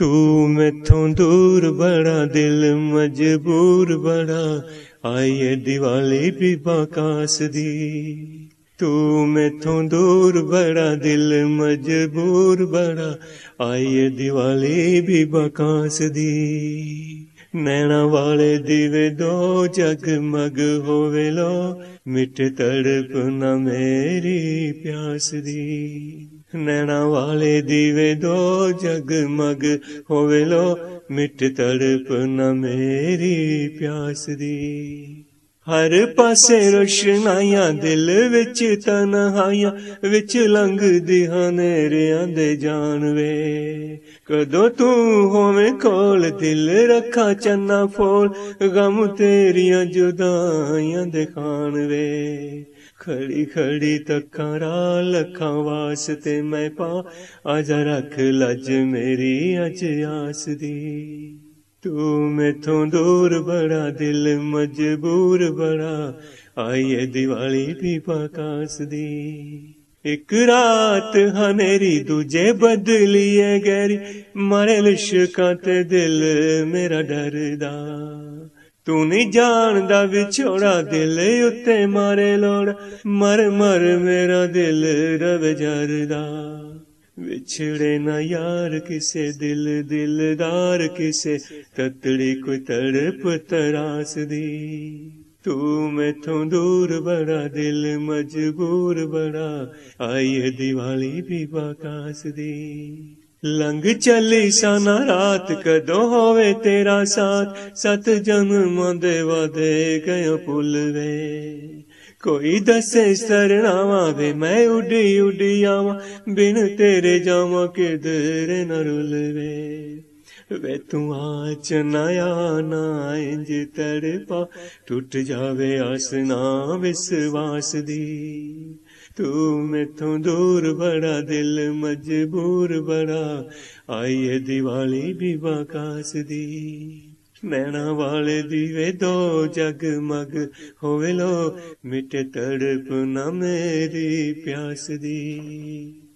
ਤੂੰ ਮੈਥੋਂ ਦੂਰ ਬੜਾ ਦਿਲ ਮਜਬੂਰ ਬੜਾ ਆਏ ਦੀਵਾਲੀ ਵੀ ਬਾਕਾਸ ਦੀ ਤੂੰ ਮੈਥੋਂ ਦੂਰ ਬੜਾ ਦਿਲ ਮਜਬੂਰ ਬੜਾ ਆਏ ਦੀਵਾਲੀ ਵੀ ਬਾਕਾਸ ਦੀ ਨੈਣਾ ਵਾਲੇ ਦੀਵੇ ਦੋ ਮਗ ਹੋਵੇ ਲੋ ਮਿਟ ਤੜਪ ਨਾ ਮੇਰੀ ਪਿਆਸ ਦੀ ਨੈਣਾ ਵਾਲੇ ਦੀਵੇ ਦੋ ਮਗ ਹੋਵੇ ਲੋ ਮਿਟ ਤੜਪ ਨਾ ਮੇਰੀ ਪਿਆਸ ਦੀ ਹਰ ਪਾਸੇ ਰੋਸ਼ਨਾਈਆਂ ਦਿਲ ਵਿੱਚ ਤਨਹਾਈਆਂ ਵਿੱਚ ਲੰਘਦੇ ਰਿਆਂ ਦੇ ਜਾਣਵੇ ਕਦੋਂ ਤੂੰ ਹੋਵੇਂ ਕੋਲ ਦਿਲ ਰੱਖਾ ਚੰਨਾ ਫੋਲ ਗਮ ਤੇਰੀਆਂ ਜੁਦਾਈਆਂ ਦੇ ਖਾਣਵੇ ਖੜੀ ਖੜੀ ਤੱਕਾਂ ਰਾ ਲੱਖਾਂ ਵਾਸਤੇ ਮੈਂ ਪਾ ਆਜਾ ਰੱਖ ਲੱਜ ਮੇਰੀ ਅਜ ਆਸ ਦੀ ਤੂੰ ਮੈਥੋਂ ਦੂਰ ਬੜਾ ਦਿਲ ਮਜਬੂਰ ਬੜਾ ਆਈਏ ਦੀਵਾਲੀ ਵੀ ਪਕਾਸ ਦੀ ਇੱਕ ਰਾਤ ਹਨੇਰੀ ਦੂਜੇ ਬਦਲੀਏ ਗੈਰੀ ਮਰੇ ਲਿਸ਼ਕਾਂ ਤੇ ਦਿਲ ਮੇਰਾ ਡਰਦਾ ਤੂੰ ਨਹੀਂ ਜਾਣਦਾ ਵਿਛੋੜਾ ਦਿਲ ਉੱਤੇ ਮਾਰੇ ਲੋੜ ਮਰ ਮਰ ਮੇਰਾ ਦਿਲ ਰਵੇ ਜਰਦਾ ਵਿਛੜੇ ਨਾ ਯਾਰ ਕਿਸੇ ਦਿਲ ਦਿਲਦਾਰ ਕਿਸੇ ਤਤੜੀ ਕੋ ਤੜਪ ਤਰਾਸ ਦੀ ਤੂੰ ਮੈਥੋਂ ਦੂਰ ਬੜਾ ਦਿਲ ਮਜਬੂਰ ਬੜਾ ਆਈ ਦੀਵਾਲੀ ਵੀ ਬਾਕਾਸ ਦੀ ਲੰਗ ਚੱਲੇ ਸਾਨਾ ਰਾਤ ਕਦੋਂ ਹੋਵੇ ਤੇਰਾ ਸਾਥ ਸਤ ਜਨਮਾਂ ਦੇ ਵਾਦੇ ਗਏ ਪੁੱਲ ਵੇ ਕੋਈ ਦੱਸੇ ਸਰਣਾਵਾਂ ਵੇ ਮੈਂ ਉੱਡੀ ਉੱਡੀ ਆਵਾਂ ਬਿਨ ਤੇਰੇ ਜਾਵਾਂ ਕਿਧਰ ਨਾ ਰੁਲਵੇ ਵੇ ਤੂੰ ਆਚ ਨਾ ਇੰਜ ਤੜਪਾ ਟੁੱਟ ਜਾਵੇ ਆਸਨਾ ਵਿਸ਼ਵਾਸ ਦੀ ਤੂੰ ਮੈਥੋਂ ਦੂਰ ਬੜਾ ਦਿਲ ਮਜਬੂਰ ਬੜਾ ਆਈਏ ਦੀਵਾਲੀ ਵੀ ਬਾਕਾਸ ਦੀ ਨੈਣਾ ਵਾਲੇ ਦੀਵੇ ਦੋ ਜਗ ਮਗ ਹੋਵੇ ਲੋ ਮਿਟੇ ਤੜਪ ਨਾ ਮੇਰੀ ਪਿਆਸ ਦੀ